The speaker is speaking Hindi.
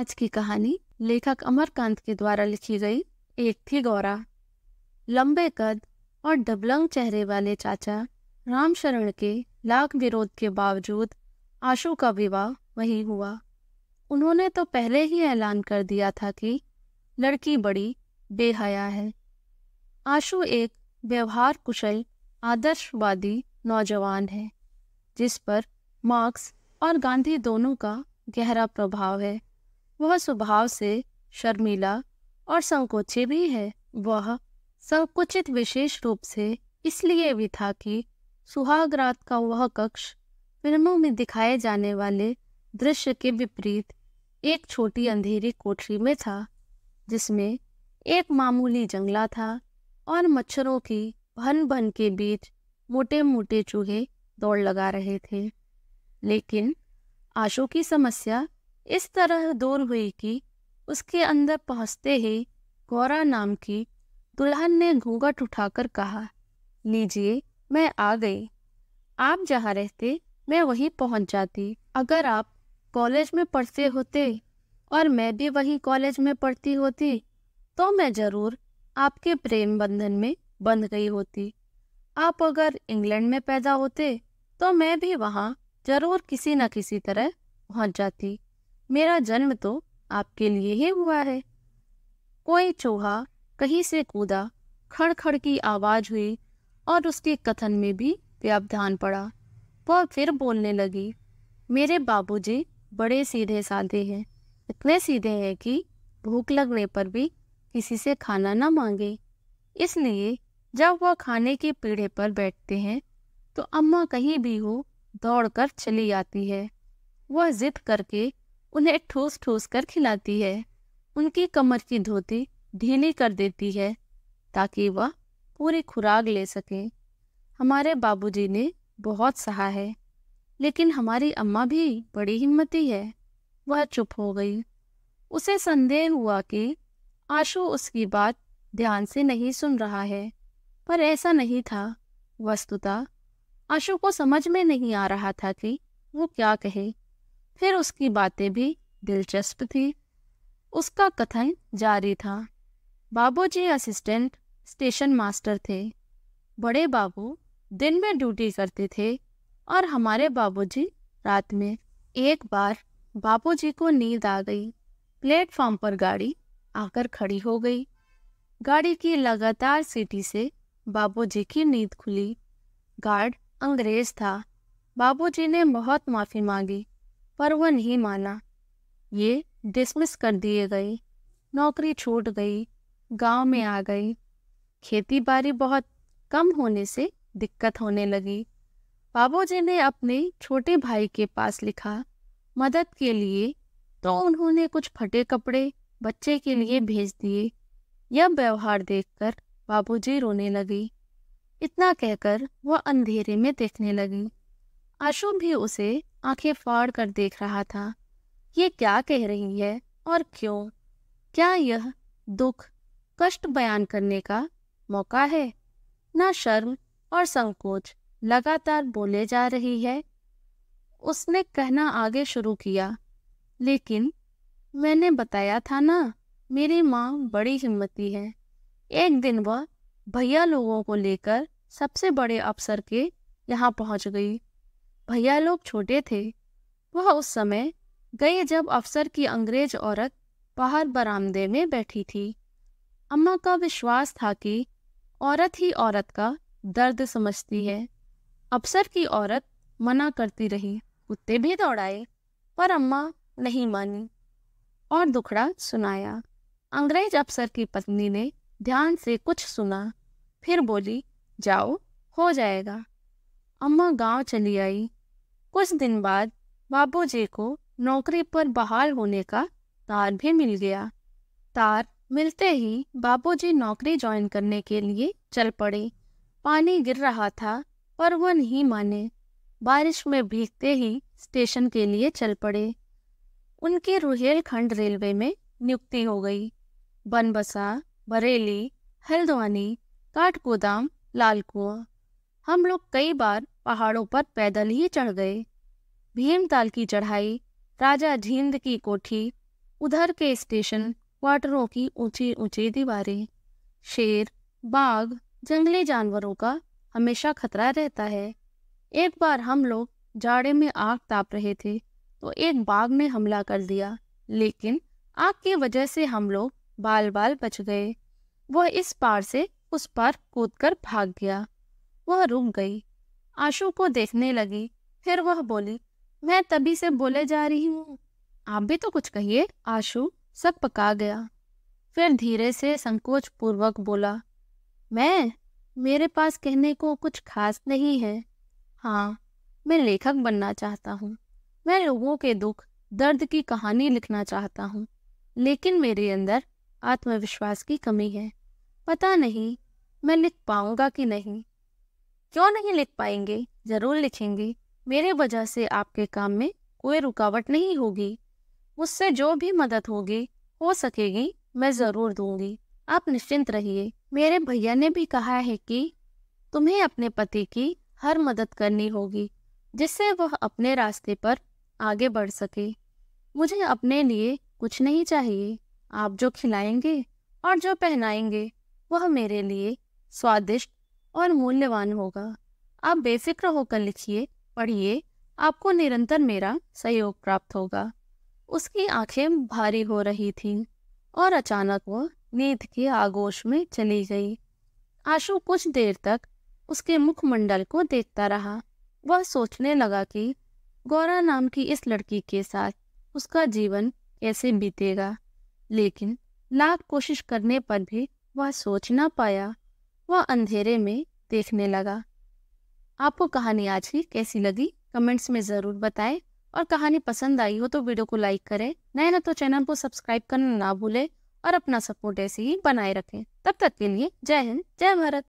आज की कहानी लेखक अमरकांत के द्वारा लिखी गई एक थी गौरा लंबे कद और डबलंग चेहरे वाले चाचा रामशरण के लाख विरोध के बावजूद आशु का विवाह वही हुआ उन्होंने तो पहले ही ऐलान कर दिया था कि लड़की बड़ी बेहया है आशु एक व्यवहार कुशल आदर्शवादी नौजवान है जिस पर मार्क्स और गांधी दोनों का गहरा प्रभाव है वह स्वभाव से शर्मीला और संकोची भी है वह संकुचित विशेष रूप से इसलिए भी था कि सुहाग रात का वह कक्ष फिल्मों में दिखाए जाने वाले दृश्य के विपरीत एक छोटी अंधेरी कोठरी में था जिसमें एक मामूली जंगला था और मच्छरों की भन भन के बीच मोटे मोटे चूहे दौड़ लगा रहे थे लेकिन आशु की समस्या इस तरह दूर हुई कि उसके अंदर पहुंचते ही गौरा नाम की दुल्हन ने घूंघट उठाकर कहा लीजिए मैं आ गई आप जहाँ रहते मैं वहीं पहुंच जाती अगर आप कॉलेज में पढ़ते होते और मैं भी वही कॉलेज में पढ़ती होती तो मैं ज़रूर आपके प्रेम बंधन में बंध गई होती आप अगर इंग्लैंड में पैदा होते तो मैं भी वहाँ ज़रूर किसी न किसी तरह पहुँच जाती मेरा जन्म तो आपके लिए ही हुआ है कोई चूहा कहीं से कूदा खड़खड़ की आवाज हुई और उसके कथन में भी व्यवधान पड़ा वह फिर बोलने लगी मेरे बाबूजी बड़े सीधे साधे हैं इतने सीधे हैं कि भूख लगने पर भी किसी से खाना ना मांगे इसलिए जब वह खाने के पीढ़े पर बैठते हैं तो अम्मा कहीं भी हो दौड़कर चली आती है वह जिद करके उन्हें ठोस ठूस कर खिलाती है उनकी कमर की धोती ढीली कर देती है ताकि वह पूरी खुराक ले सकें हमारे बाबूजी ने बहुत सहा है लेकिन हमारी अम्मा भी बड़ी हिम्मती है वह चुप हो गई उसे संदेह हुआ कि आशु उसकी बात ध्यान से नहीं सुन रहा है पर ऐसा नहीं था वस्तुतः आशु को समझ में नहीं आ रहा था कि वो क्या कहे फिर उसकी बातें भी दिलचस्प थी उसका कथन जारी था बाबूजी असिस्टेंट स्टेशन मास्टर थे बड़े बाबू दिन में ड्यूटी करते थे और हमारे बाबूजी रात में एक बार बाबूजी को नींद आ गई प्लेटफॉर्म पर गाड़ी आकर खड़ी हो गई गाड़ी की लगातार सीटी से बाबूजी की नींद खुली गार्ड अंग्रेज था बाबूजी ने बहुत माफ़ी मांगी पर वह नहीं माना ये डिसमिस कर दिए गए नौकरी छूट गई गांव में आ गई खेती बाड़ी बहुत कम होने से दिक्कत होने लगी बाबूजी ने अपने छोटे भाई के पास लिखा मदद के लिए तो उन्होंने कुछ फटे कपड़े बच्चे के लिए भेज दिए यह व्यवहार देखकर बाबूजी रोने लगी इतना कहकर वह अंधेरे में देखने लगी अशुभ भी उसे आंखें फाड़ कर देख रहा था ये क्या कह रही है और क्यों क्या यह दुख कष्ट बयान करने का मौका है ना शर्म और संकोच लगातार बोले जा रही है उसने कहना आगे शुरू किया लेकिन मैंने बताया था ना मेरी माँ बड़ी हिम्मती है एक दिन वह भैया लोगों को लेकर सबसे बड़े अफसर के यहाँ पहुँच गई भैया लोग छोटे थे वह उस समय गए जब अफसर की अंग्रेज औरत बाहर बरामदे में बैठी थी अम्मा का विश्वास था कि औरत ही औरत का दर्द समझती है अफसर की औरत मना करती रही कुत्ते भी दौड़ाए पर अम्मा नहीं मानी और दुखड़ा सुनाया अंग्रेज अफसर की पत्नी ने ध्यान से कुछ सुना फिर बोली जाओ हो जाएगा अम्मा गांव चली आई कुछ दिन बाद बाबूजी को नौकरी पर बहाल होने का तार भी मिल गया तार मिलते ही बाबूजी नौकरी ज्वाइन करने के लिए चल पड़े पानी गिर रहा था पर वह नहीं माने बारिश में भीगते ही स्टेशन के लिए चल पड़े उनकी रुहेलखंड रेलवे में नियुक्ति हो गई बनबसा बरेली हल्द्वानी काठगोदाम लालकुआ हम लोग कई बार पहाड़ों पर पैदल ही चढ़ गए भीमताल की चढ़ाई राजा झींद की कोठी उधर के स्टेशन क्वार्टरों की ऊंची ऊंची दीवारें शेर बाघ जंगली जानवरों का हमेशा खतरा रहता है एक बार हम लोग जाड़े में आग ताप रहे थे तो एक बाघ ने हमला कर दिया लेकिन आग की वजह से हम लोग बाल बाल बच गए वह इस पार से उस पार कूद कर भाग गया वह रुक गई आशु को देखने लगी फिर वह बोली मैं तभी से बोले जा रही हूँ आप भी तो कुछ कहिए आशु सब पका गया फिर धीरे से संकोच पूर्वक बोला मैं मेरे पास कहने को कुछ खास नहीं है हाँ मैं लेखक बनना चाहता हूँ मैं लोगों के दुख दर्द की कहानी लिखना चाहता हूँ लेकिन मेरे अंदर आत्मविश्वास की कमी है पता नहीं मैं लिख पाऊंगा कि नहीं क्यों नहीं लिख पाएंगे जरूर लिखेंगे मेरे वजह से आपके काम में कोई रुकावट नहीं होगी मुझसे जो भी मदद होगी हो सकेगी मैं ज़रूर दूंगी आप निश्चिंत रहिए मेरे भैया ने भी कहा है कि तुम्हें अपने पति की हर मदद करनी होगी जिससे वह अपने रास्ते पर आगे बढ़ सके मुझे अपने लिए कुछ नहीं चाहिए आप जो खिलाएंगे और जो पहनाएंगे वह मेरे लिए स्वादिष्ट और मूल्यवान होगा आप बेफिक्र होकर लिखिए पढ़िए आपको निरंतर मेरा सहयोग प्राप्त होगा उसकी आंखें भारी हो रही थीं और अचानक वो नींद के आगोश में चली गई आशु कुछ देर तक उसके मुखमंडल को देखता रहा वह सोचने लगा कि गौरा नाम की इस लड़की के साथ उसका जीवन कैसे बीतेगा लेकिन लाख कोशिश करने पर भी वह सोच ना पाया वह अंधेरे में देखने लगा आपको कहानी आज की कैसी लगी कमेंट्स में ज़रूर बताएं और कहानी पसंद आई हो तो वीडियो को लाइक करें नए ना तो चैनल को सब्सक्राइब करना ना भूलें और अपना सपोर्ट ऐसे ही बनाए रखें तब तक के लिए जय हिंद जय भारत